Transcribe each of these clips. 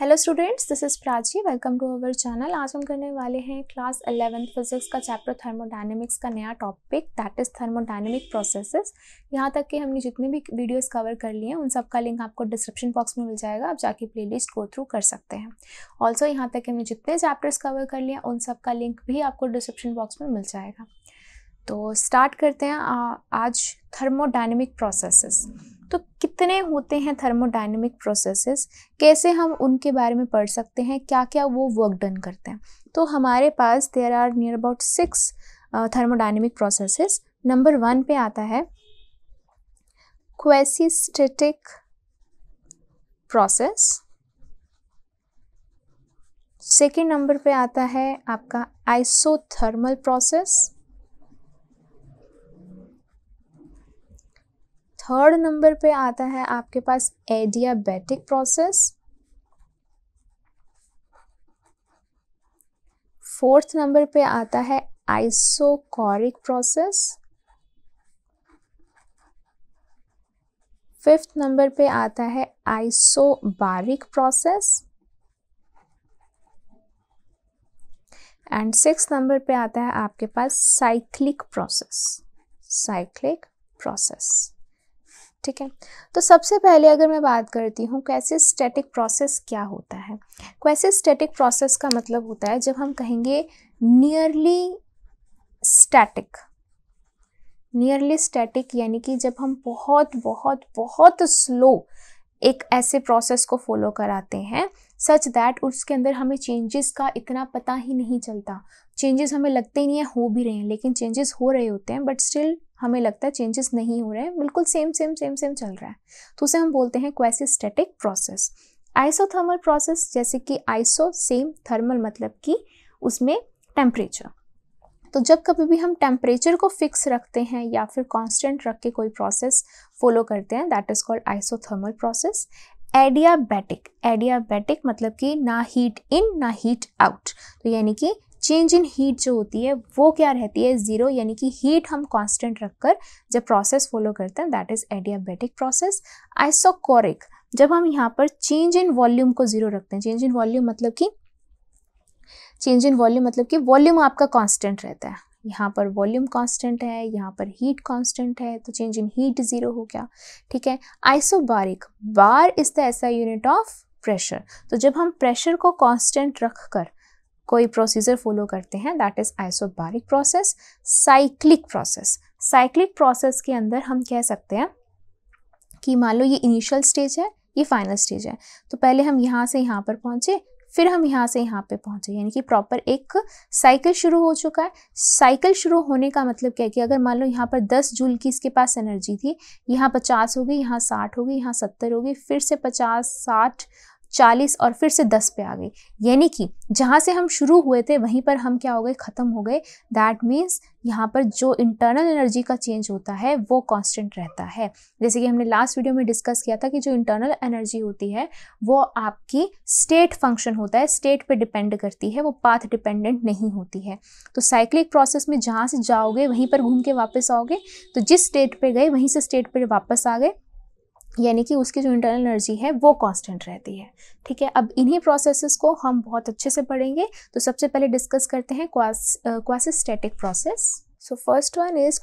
Hello students this is Prachi welcome to our channel आज हम करने वाले हैं क्लास अलेवेंथ फिजिक्स का चैप्टर थर्मोडाइनमिक्स का नया topic that is thermodynamic processes यहाँ तक कि हमने जितने भी वीडियोस कवर कर लिए हैं उन सब का लिंक आपको डिस्क्रिप्शन बॉक्स में मिल जाएगा आप जाके लिस्ट गो थ्रू कर सकते हैं ऑल्सो यहाँ तक हमने जितने चैप्टर्स कवर कर लिए उन सब का लिंक भी आपको डिस्क्रिप्शन बॉक्स में मिल जाएगा तो स्टार्ट करते हैं आ, आज थर्मोडाइनमिक प्रोसेसेस तो कितने होते हैं थर्मोडाइनमिक प्रोसेसेस कैसे हम उनके बारे में पढ़ सकते हैं क्या क्या वो वर्क डन करते हैं तो हमारे पास there are near about six thermodynamic processes number one पे आता है क्वेसिस्टेटिक प्रोसेस सेकेंड नंबर पे आता है आपका आइसोथर्मल प्रोसेस थर्ड नंबर पे आता है आपके पास एडियाबेटिक प्रोसेस फोर्थ नंबर पे आता है आइसोकॉरिक प्रोसेस फिफ्थ नंबर पे आता है isobaric process and six number पे आता है आपके पास साइक्लिक प्रोसेस साइक्लिक प्रोसेस ठीक है तो सबसे पहले अगर मैं बात करती हूँ कैसे स्टैटिक प्रोसेस क्या होता है कैसे स्टैटिक प्रोसेस का मतलब होता है जब हम कहेंगे नियरली स्टैटिक नियरली स्टैटिक यानी कि जब हम बहुत बहुत बहुत स्लो एक ऐसे प्रोसेस को फॉलो कराते हैं सच दैट उसके अंदर हमें चेंजेस का इतना पता ही नहीं चलता चेंजेस हमें लगते ही नहीं है हो भी रहे हैं लेकिन चेंजेस हो रहे होते हैं बट स्टिल हमें लगता है चेंजेस नहीं हो रहे हैं बिल्कुल सेम सेम सेम सेम चल रहा है तो उसे हम बोलते हैं क्वेसिस्टेटिक प्रोसेस आइसोथर्मल प्रोसेस जैसे कि आइसो सेम थर्मल मतलब कि उसमें टेम्परेचर तो जब कभी भी हम टेम्परेचर को फिक्स रखते हैं या फिर कांस्टेंट रख के कोई प्रोसेस फॉलो करते हैं that is called isothermal process adiabatic adiabatic मतलब कि ना हीट इन ना हीट आउट तो यानी कि चेंज इन हीट जो होती है वो क्या रहती है ज़ीरो यानी कि हीट हम कांस्टेंट रखकर जब प्रोसेस फॉलो करते हैं that is adiabatic process isochoric जब हम यहाँ पर चेंज इन वॉल्यूम को ज़ीरो रखते हैं चेंज इन वॉल्यूम मतलब कि चेंज इन वॉल्यूम मतलब कि वॉल्यूम आपका कांस्टेंट रहता है यहाँ पर वॉल्यूम कांस्टेंट है यहाँ पर हीट कांस्टेंट है तो चेंज इन हीट ज़ीरो हो गया ठीक है आइसोबारिक बार इज़ द ऐसा यूनिट ऑफ प्रेशर तो जब हम प्रेशर को कांस्टेंट रख कर कोई प्रोसीजर फॉलो करते हैं that is isobaric process cyclic process cyclic process के अंदर हम कह सकते हैं कि मान लो ये इनिशियल स्टेज है ये फाइनल स्टेज है तो पहले हम यहाँ से यहाँ पर पहुँचे फिर हम यहाँ से यहाँ पे पहुँचे यानी कि प्रॉपर एक साइकिल शुरू हो चुका है साइकिल शुरू होने का मतलब क्या है कि अगर मान लो यहाँ पर 10 जूल की इसके पास एनर्जी थी यहाँ 50 होगी यहाँ 60 होगी यहाँ 70 होगी फिर से 50 60 चालीस और फिर से दस पे आ गई यानी कि जहाँ से हम शुरू हुए थे वहीं पर हम क्या हो गए ख़त्म हो गए दैट मीन्स यहाँ पर जो इंटरनल एनर्जी का चेंज होता है वो कांस्टेंट रहता है जैसे कि हमने लास्ट वीडियो में डिस्कस किया था कि जो इंटरनल एनर्जी होती है वो आपकी स्टेट फंक्शन होता है स्टेट पे डिपेंड करती है वो पाथ डिपेंडेंट नहीं होती है तो साइक्लिक प्रोसेस में जहाँ से जाओगे वहीं पर घूम के वापस आओगे तो जिस स्टेट पर गए वहीं से स्टेट पर वापस आ गए यानी कि उसकी जो इंटरनल एनर्जी है वो कांस्टेंट रहती है ठीक है अब इन्हीं प्रोसेसेस को हम बहुत अच्छे से पढ़ेंगे तो सबसे पहले डिस्कस करते हैं static process so first one is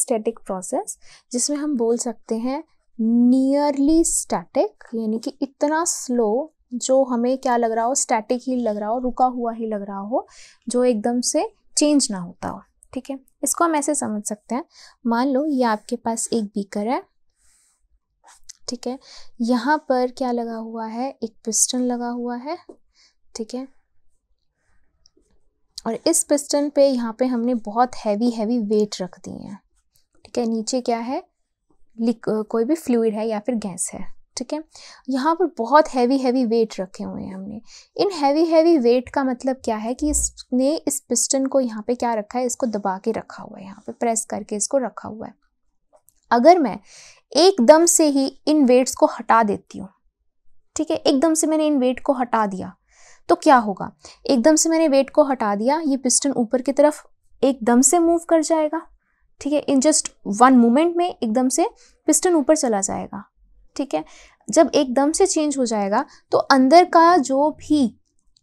static process जिसमें हम बोल सकते हैं नियरली स्टैटिक यानी कि इतना स्लो जो हमें क्या लग रहा हो स्टैटिक ही लग रहा हो रुका हुआ ही लग रहा हो जो एकदम से चेंज ना होता हो ठीक है इसको हम ऐसे समझ सकते हैं मान लो ये आपके पास एक बीकर है ठीक है यहाँ पर क्या लगा हुआ है एक पिस्टन लगा हुआ है ठीक है और इस पिस्टन पे यहाँ पे हमने बहुत हैवी हैवी वेट रख दिए हैं ठीक है नीचे क्या है कोई भी फ्लूड है या फिर गैस है ठीक है यहाँ पर बहुत हैवी हैवी वेट रखे हुए हैं हमने इन हैवी हैवी वेट का मतलब क्या है कि इसने इस पिस्टन को यहाँ पे क्या रखा है इसको दबा के रखा हुआ है यहाँ पे प्रेस करके इसको रखा हुआ है अगर मैं एकदम से ही इन वेट्स को हटा देती हूँ ठीक है एकदम से मैंने इन वेट को हटा दिया तो क्या होगा एकदम से मैंने वेट को हटा दिया ये पिस्टन ऊपर की तरफ एकदम से मूव कर जाएगा ठीक है इन जस्ट वन मोमेंट में एकदम से पिस्टन ऊपर चला जाएगा ठीक है जब एकदम से चेंज हो जाएगा तो अंदर का जो भी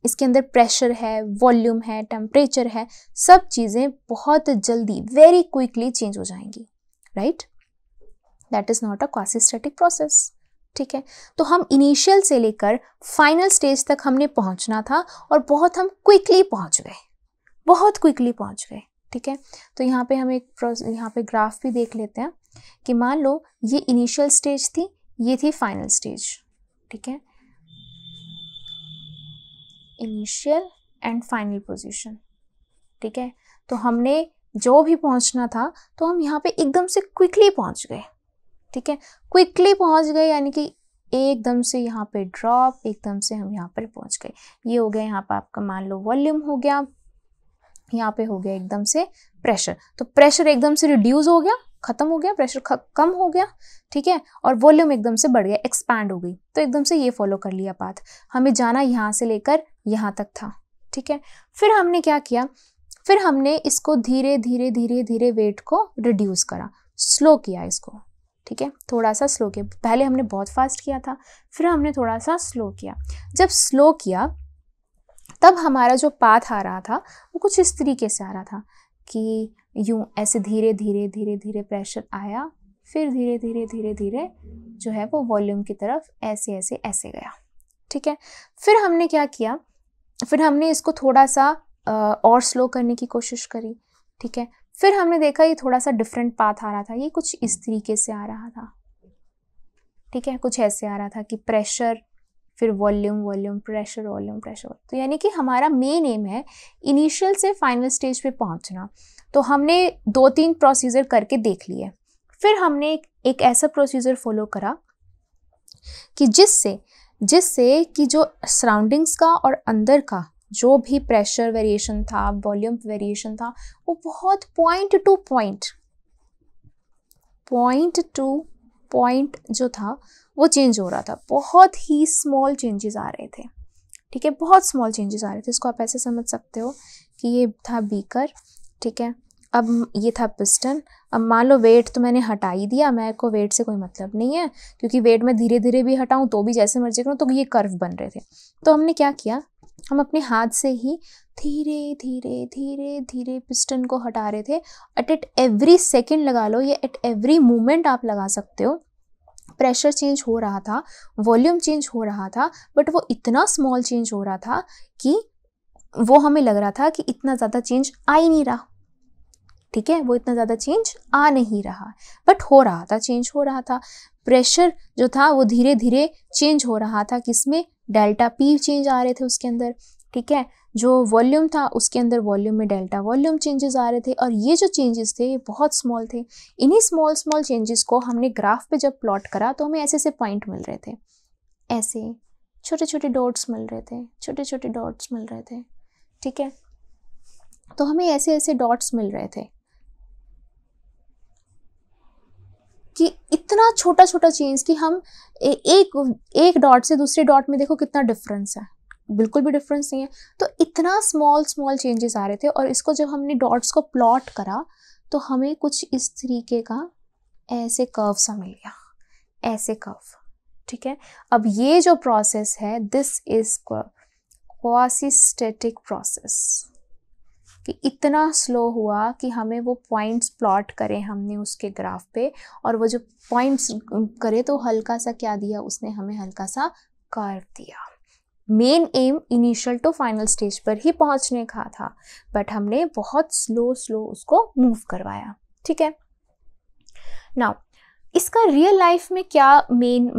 इसके अंदर प्रेशर है वॉल्यूम है टेम्परेचर है सब चीज़ें बहुत जल्दी वेरी क्विकली चेंज हो जाएंगी right right? That is not a quasistatic process ठीक है तो हम इनिशियल से लेकर फाइनल स्टेज तक हमने पहुंचना था और बहुत हम क्विकली पहुंच गए बहुत क्विकली पहुंच गए ठीक है तो यहाँ पे हम एक यहाँ पे ग्राफ भी देख लेते हैं कि मान लो ये इनिशियल स्टेज थी ये थी फाइनल स्टेज ठीक है इनिशियल एंड फाइनल पोजिशन ठीक है तो हमने जो भी पहुंचना था तो हम यहाँ पे एकदम से क्विकली पहुंच गए ठीक है क्विकली पहुंच गए यानी कि एकदम से यहाँ पे ड्रॉप एकदम से हम यहाँ पर पहुंच गए ये हो गया यहाँ पर आपका मान लो वॉल्यूम हो गया यहाँ पे हो गया एकदम से प्रेशर तो प्रेशर एकदम से रिड्यूस हो गया खत्म हो गया प्रेशर कम हो गया ठीक है और वॉल्यूम एकदम से बढ़ गया एक्सपैंड हो गई तो एकदम से ये फॉलो कर लिया पाथ हमें जाना यहाँ से लेकर यहाँ तक था ठीक है फिर हमने क्या किया फिर हमने इसको धीरे धीरे धीरे धीरे वेट को रिड्यूस करा स्लो किया इसको ठीक है थोड़ा सा स्लो किया पहले हमने बहुत फास्ट किया था फिर हमने थोड़ा सा स्लो किया जब स्लो किया तब हमारा जो पाथ आ रहा था वो कुछ इस तरीके से आ रहा था कि यूँ ऐसे धीरे धीरे धीरे धीरे प्रेशर आया फिर धीरे धीरे धीरे धीरे जो है वो वॉल्यूम की तरफ ऐसे ऐसे ऐसे गया ठीक है फिर हमने क्या किया फिर हमने इसको थोड़ा सा और स्लो करने की कोशिश करी ठीक है फिर हमने देखा ये थोड़ा सा डिफरेंट पाथ आ रहा था ये कुछ इस तरीके से आ रहा था ठीक है कुछ ऐसे आ रहा था कि प्रेशर फिर volume volume pressure volume pressure तो यानी कि हमारा मेन एम है इनिशियल से फाइनल स्टेज पे पहुंचना तो हमने दो तीन प्रोसीजर करके देख लिए फिर हमने एक, एक ऐसा प्रोसीजर फॉलो करा कि जिससे जिससे कि जो सराउंडिंग्स का और अंदर का जो भी प्रेशर वेरिएशन था वॉल्यूम वेरिएशन था वो बहुत point to point point to point जो था वो चेंज हो रहा था बहुत ही स्मॉल चेंजेस आ रहे थे ठीक है बहुत स्मॉल चेंजेस आ रहे थे इसको आप ऐसे समझ सकते हो कि ये था बीकर ठीक है अब ये था पिस्टन अब मान लो वेट तो मैंने हटा ही दिया मेरे को वेट से कोई मतलब नहीं है क्योंकि वेट मैं धीरे धीरे भी हटाऊँ तो भी जैसे मर्जी करूँ तो ये कर्व बन रहे थे तो हमने क्या किया हम अपने हाथ से ही धीरे धीरे धीरे धीरे पिस्टन को हटा रहे थे एट एट एवरी सेकेंड लगा लो या एट एवरी मोमेंट आप लगा सकते हो प्रेशर चेंज हो रहा था वॉल्यूम चेंज हो रहा था बट वो इतना स्मॉल चेंज हो रहा था कि वो हमें लग रहा था कि इतना ज़्यादा चेंज आ ही नहीं रहा ठीक है वो इतना ज़्यादा चेंज आ नहीं रहा बट हो रहा था चेंज हो रहा था प्रेशर जो था वो धीरे धीरे चेंज हो रहा था किसमें डेल्टा पी चेंज आ रहे थे उसके अंदर ठीक है जो वॉल्यूम था उसके अंदर वॉल्यूम में डेल्टा वॉल्यूम चेंजेस आ रहे थे और ये जो चेंजेस थे ये बहुत स्मॉल थे इन्हीं स्मॉल स्मॉल चेंजेस को हमने ग्राफ पे जब प्लॉट करा तो हमें ऐसे ऐसे पॉइंट मिल रहे थे ऐसे छोटे छोटे डॉट्स मिल रहे थे छोटे छोटे डॉट्स मिल रहे थे ठीक है तो हमें ऐसे ऐसे डॉट्स मिल रहे थे कि इतना छोटा छोटा चेंज कि हम ए, एक एक डॉट से दूसरे डॉट में देखो कितना डिफरेंस है बिल्कुल भी डिफरेंस नहीं है तो इतना स्मॉल स्मॉल चेंजेस आ रहे थे और इसको जब हमने डॉट्स को प्लॉट करा तो हमें कुछ इस तरीके का ऐसे कर्व सा मिल गया ऐसे कर्व ठीक है अब ये जो प्रोसेस है दिस इज क्वासिस्टेटिक प्रोसेस कि इतना स्लो हुआ कि हमें वो पॉइंट्स प्लॉट करें हमने उसके ग्राफ पे और वो जो पॉइंट्स करे तो हल्का सा क्या दिया उसने हमें हल्का सा कर दिया main aim initial to final stage पर ही पहुंचने का था बट हमने बहुत स्लो स्लो उसको मूव करवाया ठीक है नाउ इसका रियल लाइफ में क्या मेन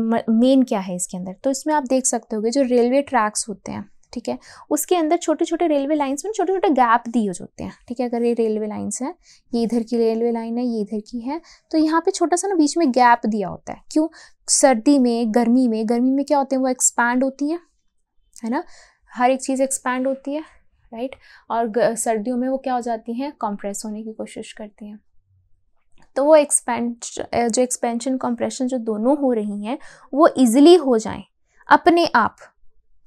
मेन क्या है इसके अंदर तो इसमें आप देख सकते हो जो रेलवे ट्रैक्स होते हैं ठीक है उसके अंदर छोटे छोटे रेलवे लाइन्स में छोटे छोटे गैप दिए होते हैं ठीक है अगर ये रेलवे लाइन्स हैं ये इधर की रेलवे लाइन है ये इधर की है तो यहाँ पे छोटा सा ना बीच में गैप दिया होता है क्यों सर्दी में गर्मी में गर्मी में क्या होते हैं वो एक्सपैंड होती है है ना हर एक चीज़ एक्सपैंड होती है राइट और सर्दियों में वो क्या हो जाती हैं कॉम्प्रेस होने की कोशिश करती हैं तो वो एक्सपेंड जो एक्सपेंशन कॉम्प्रेशन जो दोनों हो रही हैं वो इजिली हो जाएं अपने आप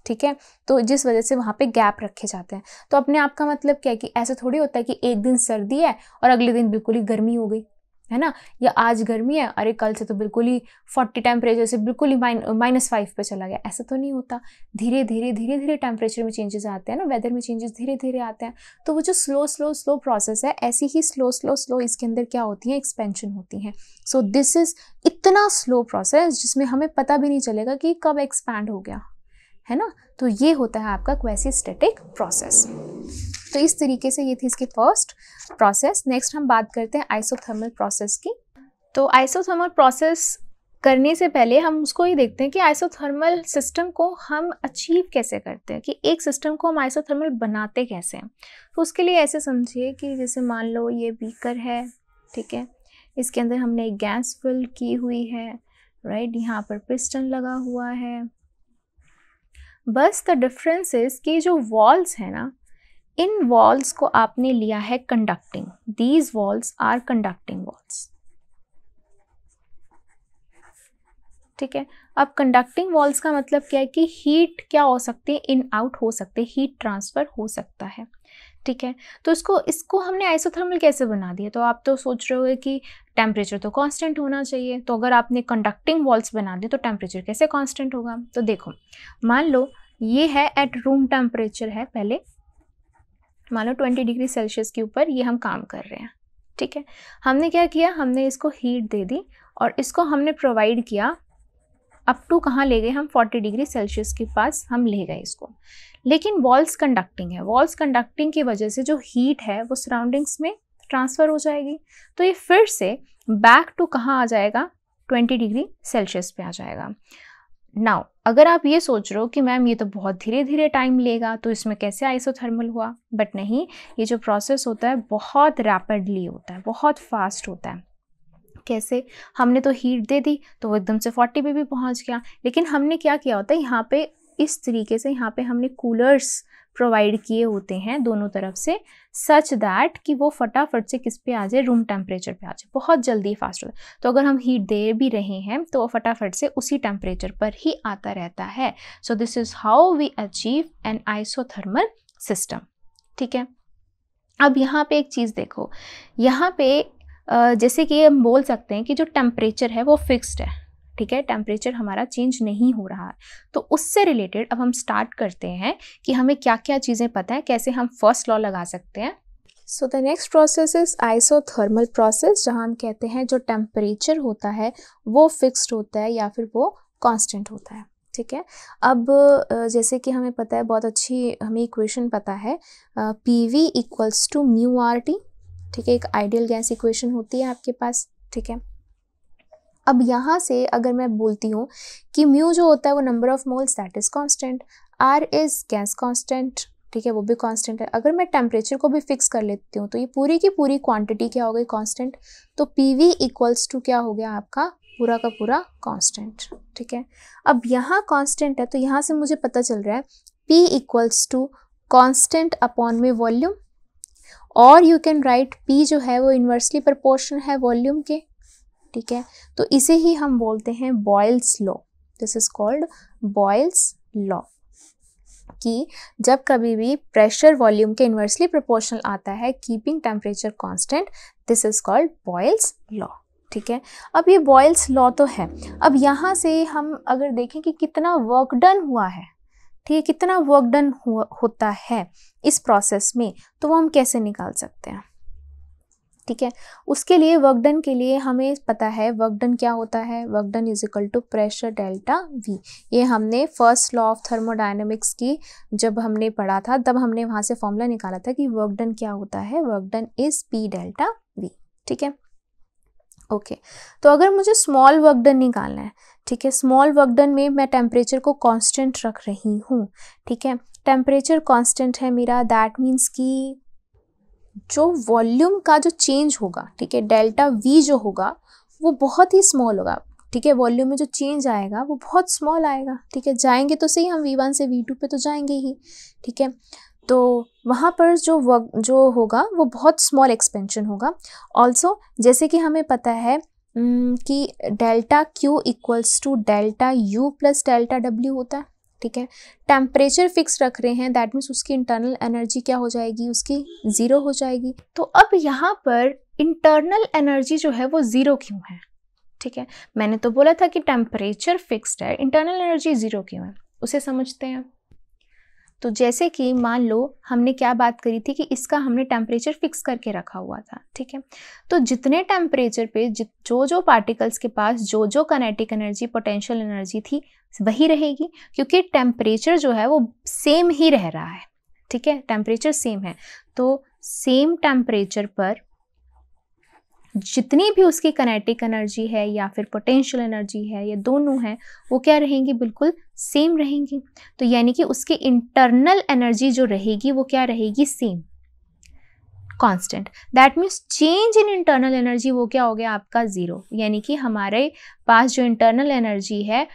ठीक है तो जिस वजह से वहाँ पे गैप रखे जाते हैं तो अपने आप का मतलब क्या है कि ऐसा थोड़ी होता है कि एक दिन सर्दी है और अगले दिन बिल्कुल ही गर्मी हो गई है ना या आज गर्मी है अरे कल से तो बिल्कुल ही फोर्टी टेम्परेचर से बिल्कुल ही माइन माइनस फाइव पर चला गया ऐसा तो नहीं होता धीरे धीरे धीरे धीरे टेम्परेचर में चेंजेस आते हैं ना वेदर में चेंजेस धीरे धीरे आते हैं तो वो जो स्लो स्लो स्लो प्रोसेस है ऐसी ही स्लो स्लो स्लो इसके अंदर क्या होती हैं एक्सपेंशन होती हैं सो दिस इज़ इतना स्लो प्रोसेस जिसमें हमें पता भी नहीं चलेगा कि कब एक्सपैंड हो गया है ना तो ये होता है आपका स्टेटिक प्रोसेस तो इस तरीके से ये थी इसकी फर्स्ट प्रोसेस नेक्स्ट हम बात करते हैं आइसोथर्मल प्रोसेस की तो आइसोथर्मल प्रोसेस करने से पहले हम उसको ये देखते हैं कि आइसोथर्मल सिस्टम को हम अचीव कैसे करते हैं कि एक सिस्टम को हम आइसोथर्मल बनाते कैसे हैं तो उसके लिए ऐसे समझिए कि जैसे मान लो ये बीकर है ठीक है इसके अंदर हमने गैस फिल की हुई है राइट यहाँ पर पिस्टन लगा हुआ है बस द डिफरेंस इज कि जो वॉल्स है ना इन वॉल्स को आपने लिया है conducting these walls are conducting walls ठीक है अब कंडक्टिंग वॉल्स का मतलब क्या है कि हीट क्या हो सकते हैं इन आउट हो सकते हैं हीट ट्रांसफ़र हो सकता है ठीक है तो इसको इसको हमने आइसोथर्मल कैसे बना दिया तो आप तो सोच रहे हो कि टेम्परेचर तो कांस्टेंट होना चाहिए तो अगर आपने कंडक्टिंग वॉल्स बना दी तो टेम्परेचर कैसे कांस्टेंट होगा तो देखो मान लो ये है एट रूम टेम्परेचर है पहले मान लो ट्वेंटी डिग्री सेल्सियस के ऊपर ये हम काम कर रहे हैं ठीक है हमने क्या किया हमने इसको हीट दे दी और इसको हमने प्रोवाइड किया अप टू कहाँ ले गए हम 40 डिग्री सेल्सियस के पास हम ले गए इसको लेकिन वॉल्स कंडक्टिंग है वॉल्स कंडक्टिंग की वजह से जो हीट है वो सराउंडिंग्स में ट्रांसफ़र हो जाएगी तो ये फिर से बैक टू कहाँ आ जाएगा 20 डिग्री सेल्सियस पे आ जाएगा नाउ अगर आप ये सोच रहे हो कि मैम ये तो बहुत धीरे धीरे टाइम लेगा तो इसमें कैसे आइसोथर्मल हुआ बट नहीं ये जो प्रोसेस होता है बहुत रैपिडली होता है बहुत फास्ट होता है कैसे हमने तो हीट दे दी तो वो एकदम से 40 पे भी पहुंच गया लेकिन हमने क्या किया होता है यहाँ पे इस तरीके से यहाँ पे हमने कूलर्स प्रोवाइड किए होते हैं दोनों तरफ से सच दैट कि वो फटाफट से किस पे आ जाए रूम टेम्परेचर पे आ जाए बहुत जल्दी फास्ट हो जाए तो अगर हम हीट दे भी रहे हैं तो वो फटाफट से उसी टेम्परेचर पर ही आता रहता है so this is how we achieve an isothermal system ठीक है अब यहाँ पे एक चीज़ देखो यहाँ पे जैसे कि हम बोल सकते हैं कि जो टेम्परेचर है वो फिक्स्ड है ठीक है टेम्परेचर हमारा चेंज नहीं हो रहा है तो उससे रिलेटेड अब हम स्टार्ट करते हैं कि हमें क्या क्या चीज़ें पता है कैसे हम फर्स्ट लॉ लगा सकते हैं so the next process is isothermal process जहाँ हम कहते हैं जो टेम्परेचर होता है वो फिक्स्ड होता है या फिर वो कॉन्स्टेंट होता है ठीक है अब जैसे कि हमें पता है बहुत अच्छी हमें इक्वेशन पता है P V equals to mu R T ठीक है एक आइडियल गैस इक्वेशन होती है आपके पास ठीक है अब यहाँ से अगर मैं बोलती हूँ कि म्यू जो होता है वो number of moles that is constant R is gas constant ठीक है वो भी कांस्टेंट है अगर मैं टेम्परेचर को भी फिक्स कर लेती हूँ तो ये पूरी की पूरी क्वांटिटी क्या हो गई कांस्टेंट तो पी वी इक्वल्स टू क्या हो गया आपका पूरा का पूरा कांस्टेंट ठीक है अब यहाँ कांस्टेंट है तो यहाँ से मुझे पता चल रहा है P equals to constant upon में वॉल्यूम और यू कैन राइट पी जो है वो इन्वर्सली प्रपोर्शन है वॉल्यूम के ठीक है तो इसे ही हम बोलते हैं Boyle's law this is called Boyle's law कि जब कभी भी प्रेशर वॉल्यूम के इन्वर्सली प्रोपोर्शनल आता है keeping temperature constant this is called Boyle's law ठीक है अब ये बॉयल्स लॉ तो है अब यहाँ से हम अगर देखें कि कितना वर्क डन हुआ है ठीक है कितना वर्क डन होता है इस प्रोसेस में तो वो हम कैसे निकाल सकते हैं ठीक है उसके लिए वर्क डन के लिए हमें पता है वर्क डन क्या होता है work done is equal to pressure delta V ये हमने फर्स्ट लॉ ऑफ थर्मोडाइनमिक्स की जब हमने पढ़ा था तब हमने वहाँ से फॉर्मूला निकाला था कि वर्क डन क्या होता है work done is P delta V ठीक है ओके okay. तो अगर मुझे स्मॉल वर्क डन निकालना है ठीक है स्मॉल वर्क डन में मैं टेम्परेचर को कांस्टेंट रख रही हूँ ठीक है टेम्परेचर कांस्टेंट है मेरा दैट मीन्स कि जो वॉल्यूम का जो चेंज होगा ठीक है डेल्टा वी जो होगा वो बहुत ही स्मॉल होगा ठीक है वॉल्यूम में जो चेंज आएगा वो बहुत स्मॉल आएगा ठीक है जाएंगे तो सही हम वी वन से वी टू पर तो जाएंगे ही ठीक है तो वहाँ पर जो वर्क जो होगा वो बहुत स्मॉल एक्सपेंशन होगा ऑल्सो जैसे कि हमें पता है कि delta Q equals to delta U plus delta W होता है ठीक है टेम्परेचर फिक्स रख रहे हैं दैट मीन्स उसकी इंटरनल एनर्जी क्या हो जाएगी उसकी ज़ीरो हो जाएगी तो अब यहाँ पर इंटरनल एनर्जी जो है वो ज़ीरो क्यों है ठीक है मैंने तो बोला था कि टेम्परेचर फिक्सड है इंटरनल एनर्जी ज़ीरो क्यों है उसे समझते हैं तो जैसे कि मान लो हमने क्या बात करी थी कि इसका हमने टेम्परेचर फिक्स करके रखा हुआ था ठीक है तो जितने टेम्परेचर पे जो जो पार्टिकल्स के पास जो जो कनेटिक एनर्जी पोटेंशियल एनर्जी थी वही रहेगी क्योंकि टेम्परेचर जो है वो सेम ही रह रहा है ठीक है टेम्परेचर सेम है तो सेम टेम्परेचर पर जितनी भी उसकी कनेटिक एनर्जी है या फिर पोटेंशियल एनर्जी है या दोनों हैं वो क्या रहेंगी बिल्कुल सेम रहेंगी तो यानी कि उसकी इंटरनल एनर्जी जो रहेगी वो क्या रहेगी same constant that means change in internal energy वो क्या हो गया आपका ज़ीरो यानी कि हमारे पास जो इंटरनल एनर्जी है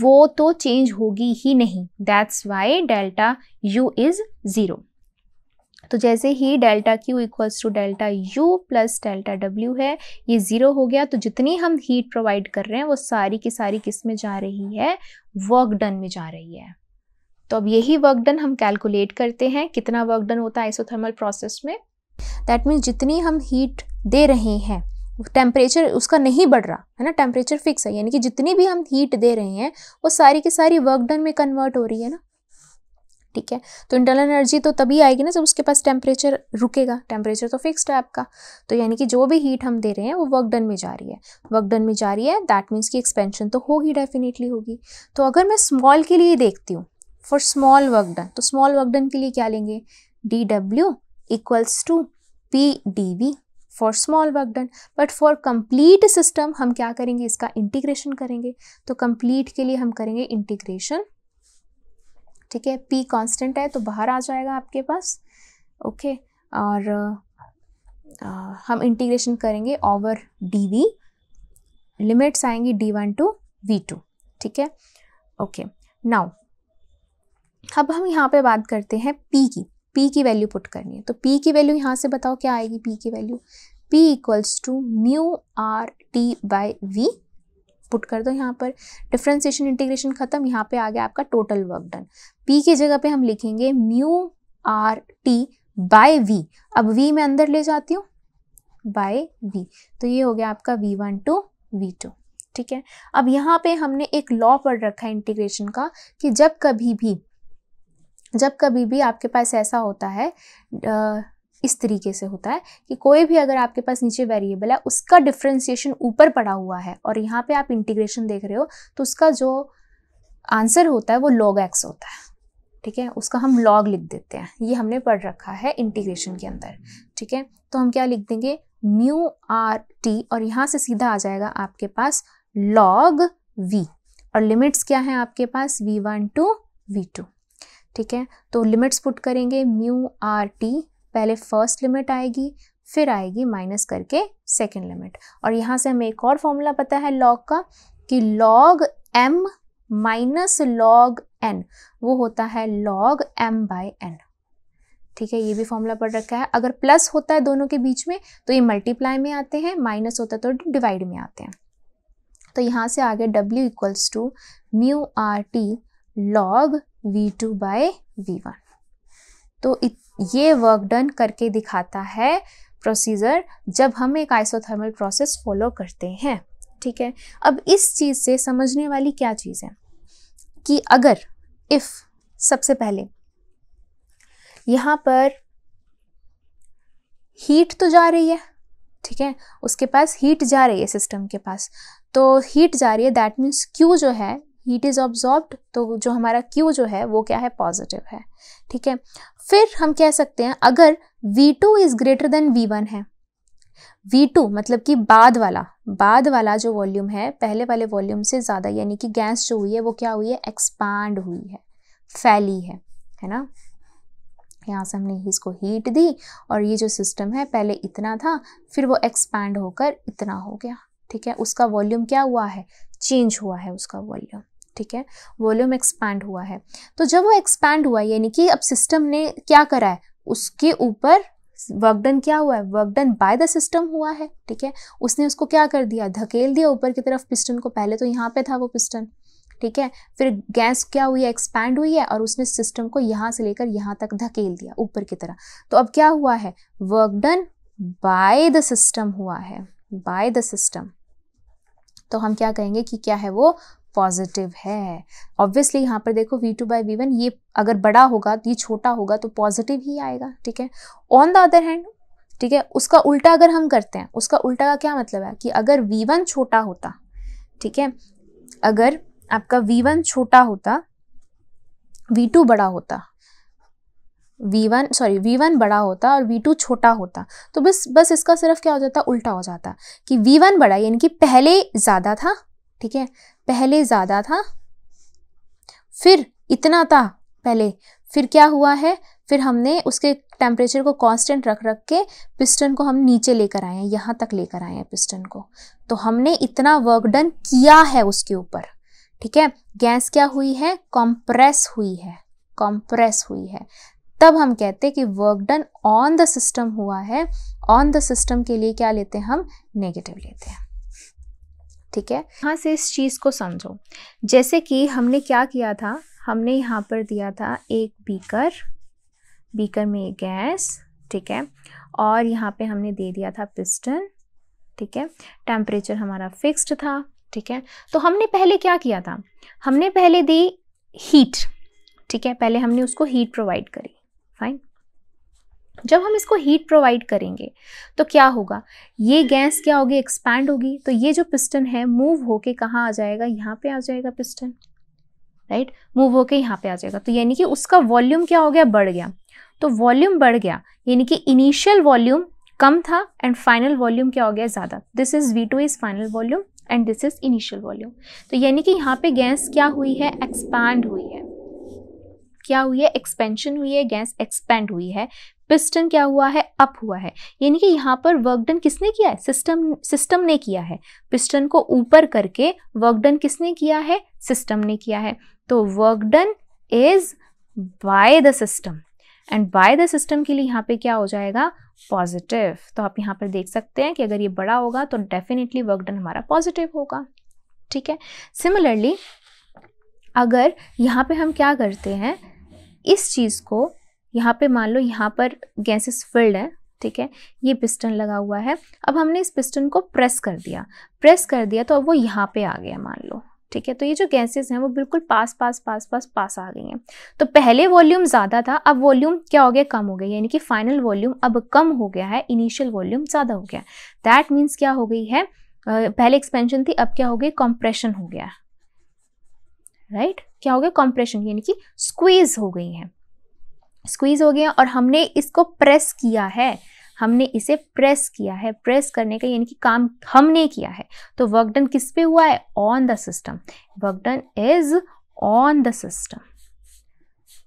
वो तो चेंज होगी ही नहीं that's why delta U is zero तो जैसे ही delta Q equals to delta U plus delta W है ये ज़ीरो हो गया तो जितनी हम हीट प्रोवाइड कर रहे हैं वो सारी की सारी किस में जा रही है वर्क डन में जा रही है तो अब यही वर्क डन हम कैलकुलेट करते हैं कितना वर्क डन होता है आइसोथर्मल प्रोसेस में दैट मीन्स जितनी हम हीट दे रहे हैं टेम्परेचर उसका नहीं बढ़ रहा है ना टेम्परेचर फिक्स है यानी कि जितनी भी हम हीट दे रहे हैं वो सारी की सारी वर्क डन में कन्वर्ट हो रही है ना ठीक है तो इंटरनल एनर्जी तो तभी आएगी ना जब उसके पास टेम्परेचर रुकेगा टेम्परेचर तो फिक्स्ड है आपका तो यानी कि जो भी हीट हम दे रहे हैं वो वर्क डन में जा रही है वर्क डन में जा रही है दैट मीन्स की एक्सपेंशन तो होगी डेफिनेटली होगी तो अगर मैं स्मॉल के लिए देखती हूँ फॉर स्मॉल वर्क डन तो स्मॉल वर्क डन के लिए क्या लेंगे D W equals to P D V for small work done but for complete system हम क्या करेंगे इसका इंटीग्रेशन करेंगे तो कंप्लीट के लिए हम करेंगे इंटीग्रेशन ठीक है पी कांस्टेंट है तो बाहर आ जाएगा आपके पास ओके और आ, हम इंटीग्रेशन करेंगे ओवर डी वी लिमिट्स आएंगी D one to V two ठीक है ओके नाउ अब हम यहाँ पे बात करते हैं पी की पी की वैल्यू पुट करनी है तो पी की वैल्यू यहाँ से बताओ क्या आएगी पी की value P equals to mu R T by V put कर दो यहाँ पर डिफ्रेंसिएशन इंटीग्रेशन खत्म यहाँ पे आ गया आपका टोटल वर्क डन पी की जगह पे हम लिखेंगे mu R T by V अब वी मैं अंदर ले जाती हूँ बाय वी तो ये हो गया आपका V one to V two ठीक है अब यहाँ पे हमने एक लॉ पढ़ रखा है इंटीग्रेशन का कि जब कभी भी जब कभी भी आपके पास ऐसा होता है इस तरीके से होता है कि कोई भी अगर आपके पास नीचे वेरिएबल है उसका डिफ्रेंसिएशन ऊपर पड़ा हुआ है और यहाँ पे आप इंटीग्रेशन देख रहे हो तो उसका जो आंसर होता है वो लॉग एक्स होता है ठीक है उसका हम लॉग लिख देते हैं ये हमने पढ़ रखा है इंटीग्रेशन के अंदर ठीक है तो हम क्या लिख देंगे म्यू आर टी और यहाँ से सीधा आ जाएगा आपके पास लॉग वी और लिमिट्स क्या है आपके पास V one to V two ठीक है तो लिमिट्स पुट करेंगे म्यू आर टी पहले फर्स्ट लिमिट आएगी फिर आएगी माइनस करके सेकेंड लिमिट और यहाँ से हमें एक और फॉर्मूला पता है लॉग का कि log M minus log N वो होता है लॉग एम बाई एन ठीक है ये भी फॉर्मूला पढ़ रखा है अगर प्लस होता है दोनों के बीच में तो ये मल्टीप्लाई में आते हैं माइनस होता है तो डिवाइड में आते हैं तो यहाँ से आगे W equals to mu R T log V two by V one तो ये वर्क डन करके दिखाता है प्रोसीजर जब हम एक आइसोथर्मल प्रोसेस फॉलो करते हैं ठीक है अब इस चीज़ से समझने वाली क्या चीज़ है कि अगर इफ़ सबसे पहले यहाँ पर हीट तो जा रही है ठीक है उसके पास हीट जा रही है सिस्टम के पास तो हीट जा रही है दैट मीन्स क्यू जो है हीट इज़ ऑब्जॉर्ब्ड तो जो हमारा क्यू जो है वो क्या है पॉजिटिव है ठीक है फिर हम कह सकते हैं अगर V two is greater than V है v2 टू मतलब कि बाद वाला बाद वाला जो वॉल्यूम है पहले वाले वॉल्यूम से ज़्यादा यानी कि गैस जो हुई है वो क्या हुई है एक्सपांड हुई है फैली है है ना यहाँ से हमने इसको हीट दी और ये जो सिस्टम है पहले इतना था फिर वो एक्सपैंड होकर इतना हो गया ठीक है उसका वॉल्यूम क्या हुआ है चेंज हुआ है उसका वॉल्यूम ठीक है वॉल्यूम एक्सपैंड हुआ है तो जब वो एक्सपैंड हुआ यानी कि अब सिस्टम ने क्या करा है उसके ऊपर वर्कडन क्या हुआ है वर्कडन बाय द सिस्टम हुआ है ठीक है उसने उसको क्या कर दिया धकेल दिया ऊपर की तरफ पिस्टन को पहले तो यहाँ पे था वो पिस्टन ठीक है फिर गैस क्या हुई है एक्सपैंड हुई है और उसने सिस्टम को यहाँ से लेकर यहाँ तक धकेल दिया ऊपर की तरह तो अब क्या हुआ है वर्कडन बाय द सिस्टम हुआ है बाय द सिस्टम तो हम क्या कहेंगे कि क्या है वो पॉजिटिव है ऑब्वियसली यहाँ पर देखो V two by V one ये अगर बड़ा होगा ये छोटा होगा तो पॉजिटिव ही आएगा ठीक है ऑन द अदर हैंड ठीक है उसका उल्टा अगर हम करते हैं उसका उल्टा का क्या मतलब है कि अगर वी वन छोटा होता ठीक है अगर आपका वी वन छोटा होता वी टू बड़ा होता V one sorry V one बड़ा होता और वी टू छोटा होता तो बस बस इसका सिर्फ क्या हो जाता उल्टा हो जाता कि वी वन बड़ा यानी कि पहले ज़्यादा था ठीक है पहले ज़्यादा था फिर इतना था पहले फिर क्या हुआ है फिर हमने उसके टेम्परेचर को कांस्टेंट रख रख के पिस्टन को हम नीचे लेकर आए हैं यहाँ तक लेकर आए हैं पिस्टन को तो हमने इतना वर्क डन किया है उसके ऊपर ठीक है गैस क्या हुई है कॉम्प्रेस हुई है कॉम्प्रेस हुई है तब हम कहते हैं कि work done on the system हुआ है ऑन द सिस्टम के लिए क्या लेते हैं हम नेगेटिव लेते हैं ठीक है यहाँ से इस चीज़ को समझो जैसे कि हमने क्या किया था हमने यहाँ पर दिया था एक बीकर बीकर में एक गैस ठीक है और यहाँ पे हमने दे दिया था पिस्टन ठीक है टेम्परेचर हमारा फिक्स्ड था ठीक है तो हमने पहले क्या किया था हमने पहले दी हीट ठीक है पहले हमने उसको हीट प्रोवाइड करी फाइन जब हम इसको हीट प्रोवाइड करेंगे तो क्या होगा ये गैस क्या होगी एक्सपैंड होगी तो ये जो पिस्टन है मूव होके कहाँ आ जाएगा यहाँ पे आ जाएगा पिस्टन राइट मूव होके यहाँ पे आ जाएगा तो यानी कि उसका वॉल्यूम क्या हो गया बढ़ गया तो वॉल्यूम बढ़ गया यानी कि इनिशियल वॉल्यूम कम था एंड फाइनल वॉल्यूम क्या हो गया ज़्यादा this is V two is final volume and this is initial volume तो यानी कि यहाँ पे गैस क्या हुई है एक्सपैंड हुई है क्या हुई है एक्सपेंशन हुई है गैस एक्सपेंड हुई है पिस्टन क्या हुआ है अप हुआ है यानी कि यहाँ पर वर्कडन किसने किया है सिस्टम सिस्टम ने किया है पिस्टन को ऊपर करके वर्कडन किसने किया है सिस्टम ने किया है तो work done is by the system and by the system के लिए यहाँ पे क्या हो जाएगा पॉजिटिव तो आप यहाँ पर देख सकते हैं कि अगर ये बड़ा होगा तो डेफिनेटली वर्कडन हमारा पॉजिटिव होगा ठीक है सिमिलरली अगर यहाँ पे हम क्या करते हैं इस चीज़ को यहाँ पे मान लो यहाँ पर गैसेस फिल्ड है ठीक है ये पिस्टन लगा हुआ है अब हमने इस पिस्टन को प्रेस कर दिया प्रेस कर दिया तो अब वो यहाँ पे आ गया मान लो ठीक है तो ये जो गैसेस हैं वो बिल्कुल पास पास पास पास पास आ गई हैं तो पहले वॉल्यूम ज़्यादा था अब वॉल्यूम क्या हो गया कम हो गया यानी कि फाइनल वॉल्यूम अब कम हो गया है इनिशियल वॉल्यूम ज़्यादा हो गया दैट मीन्स क्या हो गई है पहले एक्सपेंशन थी अब क्या हो गई कॉम्प्रेशन हो गया राइट right? क्या हो गया कॉम्प्रेशन यानी कि स्क्वीज हो गई हैं स्क्वीज हो गया और हमने इसको प्रेस किया है हमने इसे प्रेस किया है प्रेस करने का यानी कि काम हमने किया है तो वर्क डन किस पे हुआ है on the system work done is on the system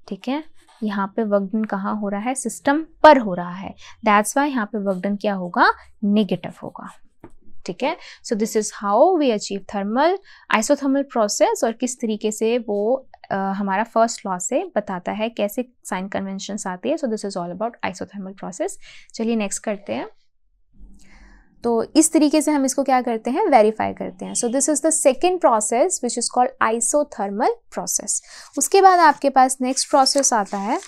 ठीक है यहाँ पे वर्क डन कहाँ हो रहा है सिस्टम पर हो रहा है दैट्स वाई यहाँ पे वर्क डन क्या होगा नेगेटिव होगा ठीक है so this is how we achieve thermal isothermal process और किस तरीके से वो हमारा फर्स्ट लॉ से बताता है कैसे साइन कन्वेंशंस आती है so this is all about isothermal process चलिए नेक्स्ट करते हैं तो इस तरीके से हम इसको क्या करते हैं वेरीफाई करते हैं so this is the second process which is called isothermal process उसके बाद आपके पास नेक्स्ट प्रोसेस आता है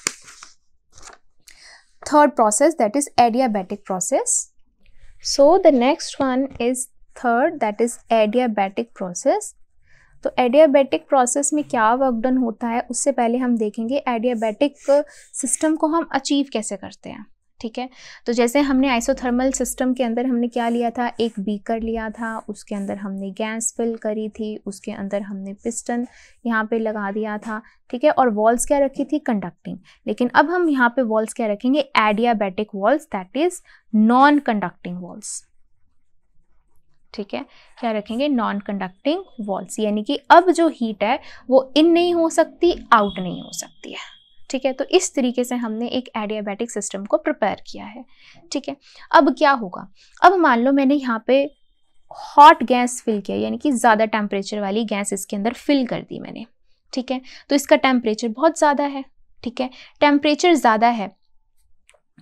third process that is adiabatic process so the next one is third that is adiabatic process तो एडियाबैटिक प्रोसेस में क्या work done होता है उससे पहले हम देखेंगे एडियाबैटिक सिस्टम को हम अचीव कैसे करते हैं ठीक है तो जैसे हमने आइसोथर्मल सिस्टम के अंदर हमने क्या लिया था एक बीकर लिया था उसके अंदर हमने गैस फिल करी थी उसके अंदर हमने पिस्टन यहाँ पे लगा दिया था ठीक है और वॉल्स क्या रखी थी कंडक्टिंग लेकिन अब हम यहाँ पे वॉल्स क्या रखेंगे adiabatic walls that is non conducting walls ठीक है क्या रखेंगे नॉन कंडक्टिंग वॉल्स यानी कि अब जो हीट है वो इन नहीं हो सकती आउट नहीं हो सकती है ठीक है तो इस तरीके से हमने एक एडियाबैटिक सिस्टम को प्रिपेयर किया है ठीक है अब क्या होगा अब मान लो मैंने यहाँ पे हॉट गैस फिल किया यानी कि ज़्यादा टेम्परेचर वाली गैस इसके अंदर फिल कर दी मैंने ठीक है तो इसका टेम्परेचर बहुत ज़्यादा है ठीक है टेम्परेचर ज़्यादा है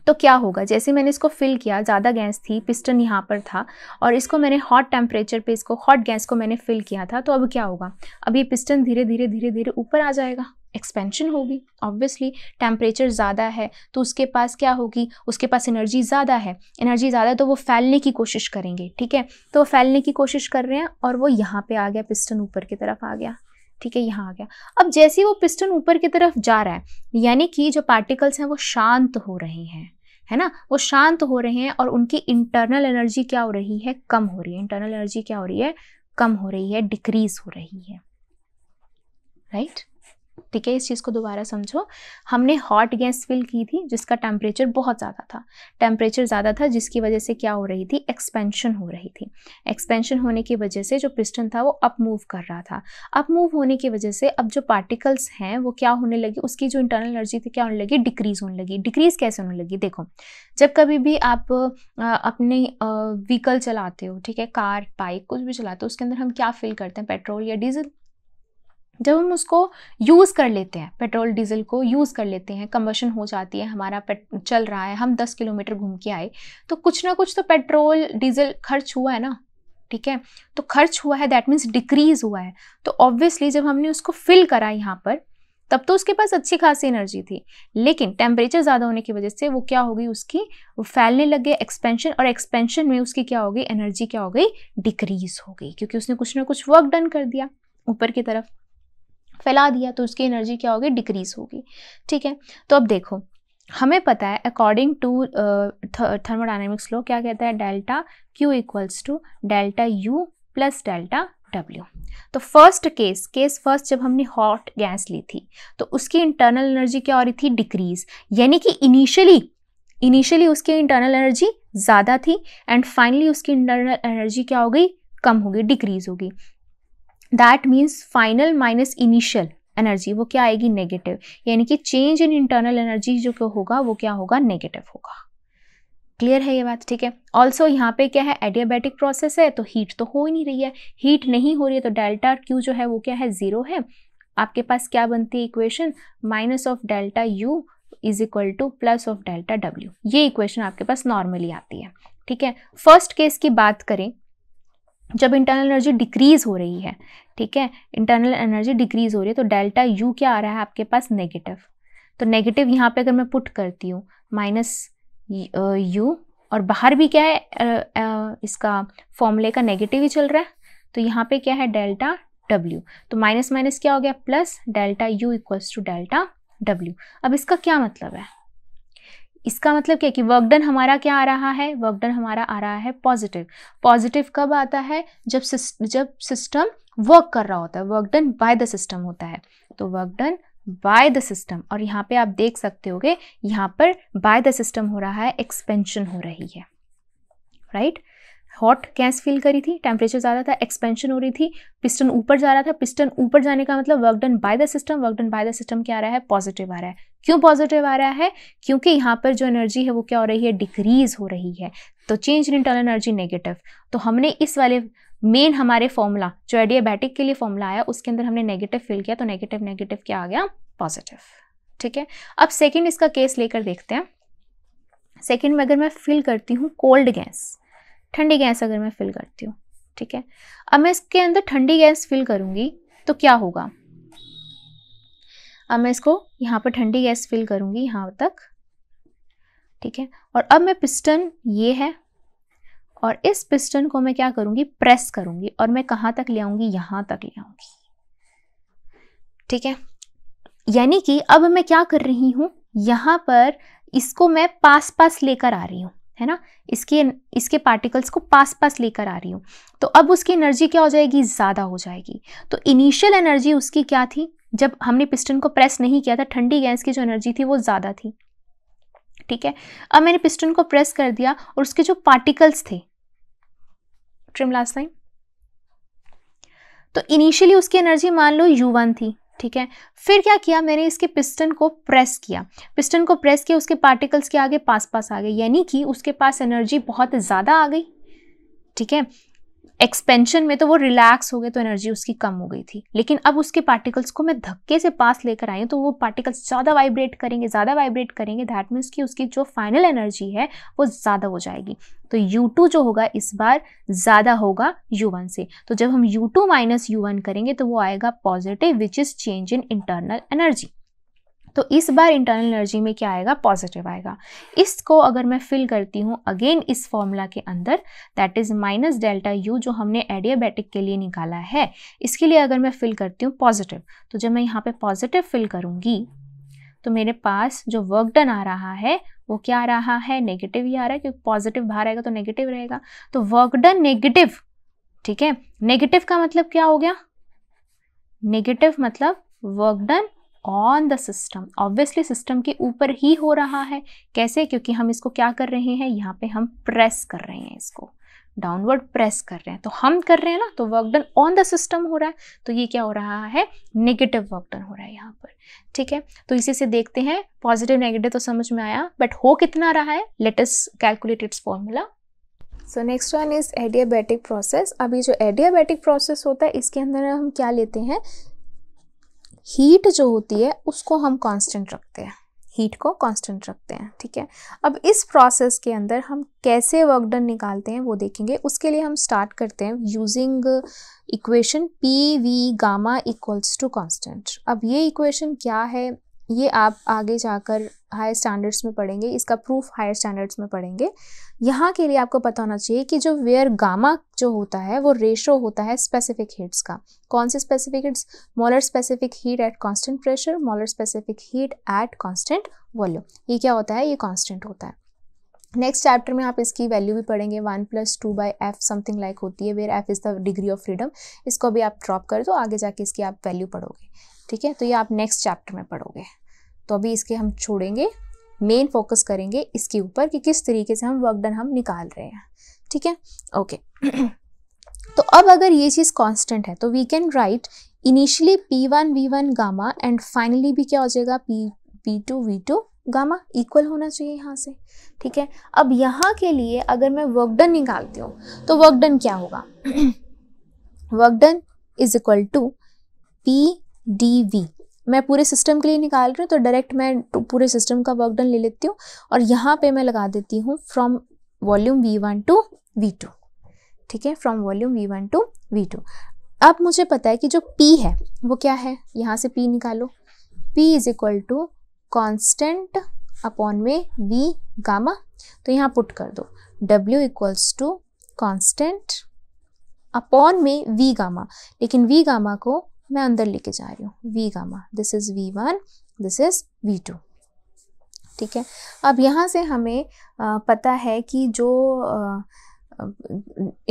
तो क्या होगा जैसे मैंने इसको फिल किया ज़्यादा गैस थी पिस्टन यहाँ पर था और इसको मैंने हॉट टेम्परेचर पे इसको हॉट गैस को मैंने फिल किया था तो अब क्या होगा अब ये पिस्टन धीरे धीरे धीरे धीरे ऊपर आ जाएगा एक्सपेंशन होगी ऑब्वियसली टेम्परेचर ज़्यादा है तो उसके पास क्या होगी उसके पास एनर्जी ज़्यादा है एनर्जी ज़्यादा है तो वो फैलने की कोशिश करेंगे ठीक है तो फैलने की कोशिश कर रहे हैं और वो यहाँ पर आ गया पिस्टन ऊपर की तरफ आ गया ठीक है यहाँ आ गया अब जैसे वो पिस्टन ऊपर की तरफ जा रहा है यानी कि जो पार्टिकल्स हैं वो शांत हो रहे हैं है ना वो शांत हो रहे हैं और उनकी इंटरनल एनर्जी क्या हो रही है कम हो रही है इंटरनल एनर्जी क्या हो रही है कम हो रही है डिक्रीज हो रही है राइट right? ठीक है इस चीज़ को दोबारा समझो हमने हॉट गैस फिल की थी जिसका टेम्परेचर बहुत ज़्यादा था टेम्परेचर ज़्यादा था जिसकी वजह से क्या हो रही थी एक्सपेंशन हो रही थी एक्सपेंशन होने की वजह से जो पिस्टन था वो अप मूव कर रहा था अप मूव होने की वजह से अब जो पार्टिकल्स हैं वो क्या होने लगी उसकी जो इंटरनल एनर्जी थी क्या होने लगी डिक्रीज होने लगी डिक्रीज कैसे होने लगी देखो जब कभी भी आप अपने व्हीकल चलाते हो ठीक है कार बाइक कुछ भी चलाते हो उसके अंदर हम क्या फिल करते हैं पेट्रोल या डीजल जब हम उसको यूज़ कर लेते हैं पेट्रोल डीजल को यूज़ कर लेते हैं कम्बशन हो जाती है हमारा चल रहा है हम दस किलोमीटर घूम के आए तो कुछ ना कुछ तो पेट्रोल डीजल खर्च हुआ है ना ठीक है तो खर्च हुआ है दैट मीन्स डिक्रीज हुआ है तो ऑब्वियसली जब हमने उसको फिल करा यहाँ पर तब तो उसके पास अच्छी खासी एनर्जी थी लेकिन टेम्परेचर ज़्यादा होने की वजह से वो क्या हो गई उसकी वो फैलने लग गए एक्सपेंशन और एक्सपेंशन में उसकी क्या हो गई एनर्जी क्या हो गई डिक्रीज हो गई क्योंकि उसने कुछ ना कुछ वर्क डन कर दिया ऊपर की तरफ फैला दिया तो उसकी एनर्जी क्या होगी डिक्रीज होगी ठीक है तो अब देखो हमें पता है अकॉर्डिंग टू थर्मोडाइनमिक्स लो क्या कहता है delta Q equals to delta U plus delta W तो फर्स्ट केस केस फर्स्ट जब हमने हॉट गैस ली थी तो उसकी इंटरनल एनर्जी क्या हो रही थी डिक्रीज यानी कि इनिशियली इनिशियली उसकी इंटरनल एनर्जी ज़्यादा थी एंड फाइनली उसकी इंटरनल एनर्जी क्या हो गई कम होगी डिक्रीज होगी that means final minus initial energy वो क्या आएगी नेगेटिव यानी कि चेंज इन इंटरनल एनर्जी जो होगा वो क्या होगा नेगेटिव होगा क्लियर है ये बात ठीक है ऑल्सो यहाँ पे क्या है एडियाबैटिक प्रोसेस है तो हीट तो हो ही नहीं रही है हीट नहीं हो रही है तो डेल्टा क्यू जो है वो क्या है ज़ीरो है आपके पास क्या बनती है equation minus of delta U is equal to plus of delta W ये इक्वेशन आपके पास नॉर्मली आती है ठीक है फर्स्ट केस की बात करें जब इंटरनल एनर्जी डिक्रीज़ हो रही है ठीक है इंटरनल एनर्जी डिक्रीज़ हो रही है तो डेल्टा यू क्या आ रहा है आपके पास नेगेटिव तो नेगेटिव यहाँ पे अगर मैं पुट करती हूँ माइनस यू और बाहर भी क्या है आ, आ, इसका फॉर्मूले का नेगेटिव ही चल रहा है तो यहाँ पे क्या है डेल्टा डब्ल्यू तो माइनस माइनस क्या हो गया plus delta U equals to delta W अब इसका क्या मतलब है इसका मतलब क्या कि वर्क डन हमारा क्या आ रहा है वर्क डन हमारा आ रहा है पॉजिटिव पॉजिटिव कब आता है जब सिस्ट, जब सिस्टम वर्क कर रहा होता है work done by the system होता है तो work done by the system और यहाँ पे आप देख सकते गे यहाँ पर बाय द सिस्टम हो रहा है एक्सपेंशन हो रही है right right? Hot gas feel करी थी टेम्परेचर ज़्यादा था एक्सपेंशन हो रही थी पिस्टन ऊपर जा रहा था पिस्टन ऊपर जाने का मतलब work done by the system work done by the system क्या आ रहा है पॉजिटिव आ रहा है क्यों पॉजिटिव आ रहा है क्योंकि यहाँ पर जो एनर्जी है वो क्या हो रही है डिक्रीज हो रही है तो change in internal energy negative तो हमने इस वाले मेन हमारे फॉर्मूला जो एडियाबैटिक के लिए फॉर्मूला आया उसके अंदर हमने नेगेटिव फील किया तो नेगेटिव नेगेटिव क्या आ गया पॉजिटिव ठीक है अब सेकेंड इसका केस लेकर देखते हैं सेकेंड में अगर मैं फिल करती हूँ कोल्ड गैस ठंडी गैस अगर मैं फिल करती हूँ ठीक है अब मैं इसके अंदर ठंडी गैस फिल करूँगी तो क्या होगा अब मैं इसको यहाँ पर ठंडी गैस फिल करूँगी यहाँ तक ठीक है और अब मैं पिस्टन ये है और इस पिस्टन को मैं क्या करूँगी प्रेस करूँगी और मैं कहाँ तक ले आऊँगी यहाँ तक ले आऊँगी ठीक है यानी कि अब मैं क्या कर रही हूँ यहाँ पर इसको मैं पास पास लेकर आ रही हूँ है ना इसके इसके पार्टिकल्स को पास पास लेकर आ रही हूँ तो अब उसकी एनर्जी क्या हो जाएगी ज़्यादा हो जाएगी तो इनिशियल एनर्जी उसकी क्या थी जब हमने पिस्टन को प्रेस नहीं किया था ठंडी गैस की जो एनर्जी थी वो ज़्यादा थी ठीक है अब मैंने पिस्टन को प्रेस कर दिया और उसके जो पार्टिकल्स थे ट्रिम लास्ट टाइम तो इनिशियली उसकी एनर्जी मान लो वन थी ठीक है फिर क्या किया मैंने इसके पिस्टन को प्रेस किया पिस्टन को प्रेस किया उसके पार्टिकल्स के आगे पास पास आ गए यानी कि उसके पास एनर्जी बहुत ज़्यादा आ गई ठीक है एक्सपेंशन में तो वो रिलैक्स हो गए तो एनर्जी उसकी कम हो गई थी लेकिन अब उसके पार्टिकल्स को मैं धक्के से पास लेकर आई हूँ तो वो पार्टिकल्स ज़्यादा वाइब्रेट करेंगे ज़्यादा वाइब्रेट करेंगे दैट मीन्स कि उसकी जो फाइनल एनर्जी है वो ज़्यादा हो जाएगी तो U2 जो होगा इस बार ज़्यादा होगा U1 से तो जब हम U2 माइनस U1 करेंगे तो वो आएगा positive which is change in internal energy तो इस बार इंटरनल एनर्जी में क्या आएगा पॉजिटिव आएगा इसको अगर मैं फिल करती हूँ अगेन इस फॉर्मूला के अंदर that is minus delta U जो हमने एडियाबैटिक के लिए निकाला है इसके लिए अगर मैं फिल करती हूँ पॉजिटिव तो जब मैं यहाँ पे पॉजिटिव फिल करूँगी तो मेरे पास जो वर्क डन आ रहा है वो क्या आ रहा है नेगेटिव ही आ रहा है क्योंकि पॉजिटिव बाहर आएगा तो नेगेटिव रहेगा तो वर्क डन नेगेटिव ठीक है नेगेटिव का मतलब क्या हो गया नेगेटिव मतलब work done on the system obviously system के ऊपर ही हो रहा है कैसे क्योंकि हम इसको क्या कर रहे हैं यहाँ पे हम प्रेस कर रहे हैं इसको डाउनवर्ड प्रेस कर रहे हैं तो हम कर रहे हैं ना तो work done on the system हो रहा है तो ये क्या हो रहा है नेगेटिव वर्क डन हो रहा है यहाँ पर ठीक है तो इसी से देखते हैं पॉजिटिव नेगेटिव तो समझ में आया बट हो कितना रहा है latest calculated formula so next one is adiabatic process अभी जो एडियाबैटिक प्रोसेस होता है इसके अंदर हम क्या लेते हैं हीट जो होती है उसको हम कांस्टेंट रखते हैं हीट को कांस्टेंट रखते हैं ठीक है अब इस प्रोसेस के अंदर हम कैसे वर्क डन निकालते हैं वो देखेंगे उसके लिए हम स्टार्ट करते हैं using equation P V gamma equals to constant अब ये इक्वेशन क्या है ये आप आगे जाकर हायर स्टैंडर्ड्स में पढ़ेंगे इसका प्रूफ हायर स्टैंडर्ड्स में पढ़ेंगे यहाँ के लिए आपको पता होना चाहिए कि जो वेयर गामा जो होता है वो रेशो होता है स्पेसिफिक हीट्स का कौन से specific heats molar specific heat at constant pressure molar specific heat at constant volume ये क्या होता है ये कॉन्स्टेंट होता है नेक्स्ट चैप्टर में आप इसकी वैल्यू भी पढ़ेंगे one plus two by F something like होती है where F is the degree of freedom इसको भी आप ड्रॉप कर दो आगे जाके इसकी आप वैल्यू पढ़ोगे ठीक है तो ये आप नेक्स्ट चैप्टर में पढ़ोगे तो अभी इसके हम छोड़ेंगे मेन फोकस करेंगे इसके ऊपर कि किस तरीके से हम वर्क डन हम निकाल रहे हैं ठीक है ओके तो अब अगर ये चीज़ कांस्टेंट है तो we can write initially P one V one gamma and finally भी क्या हो जाएगा P P two V two gamma equal होना चाहिए यहाँ से ठीक है अब यहाँ के लिए अगर मैं वर्क डन निकालती हूँ तो वर्क डन क्या होगा work done is equal to P D V मैं पूरे सिस्टम के लिए निकाल रही हूँ तो डायरेक्ट मैं पूरे सिस्टम का वर्क डन ले लेती हूँ और यहाँ पे मैं लगा देती हूँ from volume V one to V two ठीक है from volume V one to V two अब मुझे पता है कि जो पी है वो क्या है यहाँ से पी निकालो P is equal to constant upon में वी गामा तो यहाँ पुट कर दो W equals to constant upon में वी गामा लेकिन वी गामा को मैं अंदर लेके जा रही हूँ V gamma this is V one this is V two ठीक है अब यहाँ से हमें पता है कि जो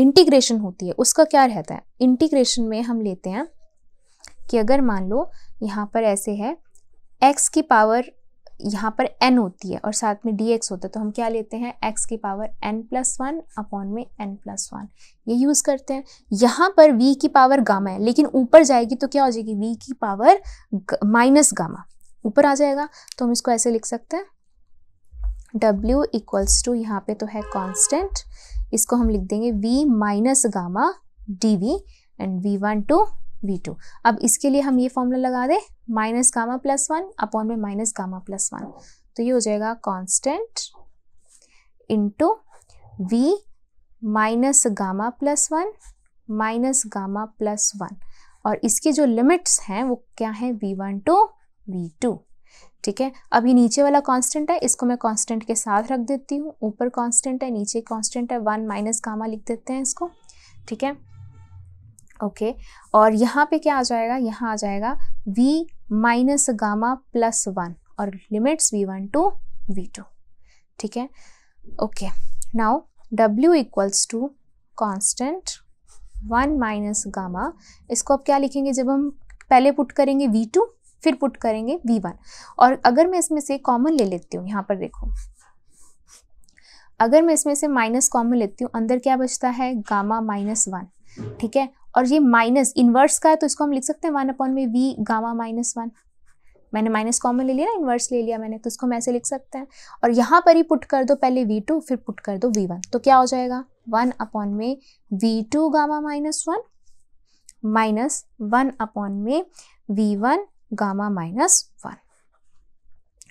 इंटीग्रेशन होती है उसका क्या रहता है इंटीग्रेशन में हम लेते हैं कि अगर मान लो यहाँ पर ऐसे है एक्स की पावर यहाँ पर एन होती है और साथ में डी एक्स होता है तो हम क्या लेते हैं एक्स की power N plus one upon में एन प्लस वन ये यूज़ करते हैं यहाँ पर वी की पावर गामा है लेकिन ऊपर जाएगी तो क्या हो जाएगी वी की पावर माइनस गामा ऊपर आ जाएगा तो हम इसको ऐसे लिख सकते हैं डब्ल्यू इक्वल्स टू यहाँ पे तो है कांस्टेंट इसको हम लिख देंगे V minus gamma D V and V one to V two अब इसके लिए हम ये फॉर्मूला लगा दें minus gamma plus one upon में माइनस गामा प्लस वन तो ये हो जाएगा constant into V minus gamma plus one minus gamma plus one और इसके जो लिमिट्स हैं वो क्या है V one to V two ठीक है अब ये नीचे वाला कांस्टेंट है इसको मैं कांस्टेंट के साथ रख देती हूँ ऊपर कांस्टेंट है नीचे कांस्टेंट है वन माइनस गामा लिख देते हैं इसको ठीक है ओके okay. और यहाँ पे क्या आ जाएगा यहाँ आ जाएगा v minus gamma plus one और limits V one to V two ठीक है okay now w equals to constant one minus gamma इसको अब क्या लिखेंगे जब हम पहले पुट करेंगे वी टू फिर पुट करेंगे वी वन और अगर मैं इसमें से कॉमन ले लेती हूँ यहाँ पर देखो अगर मैं इसमें से माइनस कॉमन लेती हूँ अंदर क्या बचता है गामा माइनस वन ठीक है और ये माइनस इन्वर्स का है तो इसको हम लिख सकते हैं वन अपॉन में वी गामा माइनस वन मैंने माइनस कॉमन ले लिया ना इन्वर्स ले लिया मैंने तो इसको हम ऐसे लिख सकते हैं और यहाँ पर ही पुट कर दो पहले वी टू फिर पुट कर दो वी वन तो क्या हो जाएगा वन अपॉन में V two gamma minus one minus one upon में V one gamma minus one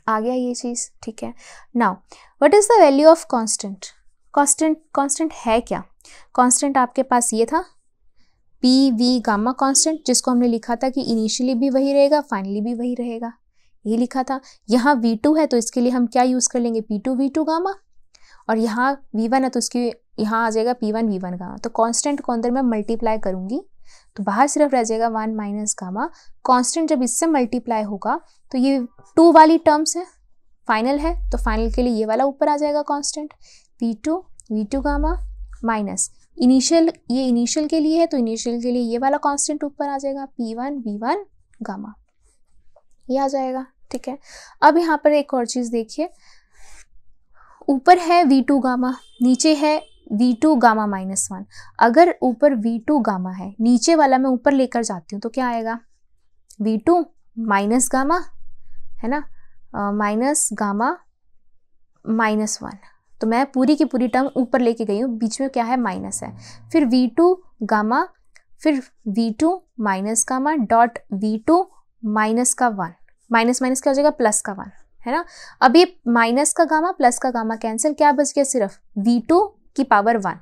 आ गया ये चीज़ ठीक है now what is the value of constant constant constant है क्या कांस्टेंट आपके पास ये था पी वी गामा कांस्टेंट जिसको हमने लिखा था कि इनिशियली भी वही रहेगा फाइनली भी वही रहेगा ये लिखा था यहाँ वी टू है तो इसके लिए हम क्या यूज़ कर लेंगे P two V two gamma और यहाँ वी वन है तो उसकी यहाँ आ जाएगा P one V one gamma तो कांस्टेंट को अंदर मैं मल्टीप्लाई करूँगी तो बाहर सिर्फ रह जाएगा वन माइनस गामा कॉन्स्टेंट जब इससे मल्टीप्लाई होगा तो ये टू वाली टर्म्स है फाइनल है तो फाइनल के लिए ये वाला ऊपर आ जाएगा constant P two V two gamma minus initial ये इनिशियल के लिए है तो इनिशियल के लिए ये वाला कांस्टेंट ऊपर आ जाएगा P one V one gamma ये आ जाएगा ठीक है अब यहाँ पर एक और चीज़ देखिए ऊपर है वी टू गामा नीचे है V two gamma minus one अगर ऊपर वी टू गामा है नीचे वाला मैं ऊपर लेकर जाती हूँ तो क्या आएगा वी टू माइनस गामा है ना माइनस गामा माइनस वन तो मैं पूरी की पूरी टर्म ऊपर लेके गई हूँ बीच में क्या है माइनस है फिर वी टू गामा फिर V two minus gamma dot V two minus का वन माइनस माइनस क्या हो जाएगा प्लस का वन है ना अब ये माइनस का गामा प्लस का गामा कैंसिल क्या बच गया सिर्फ वी टू की पावर वन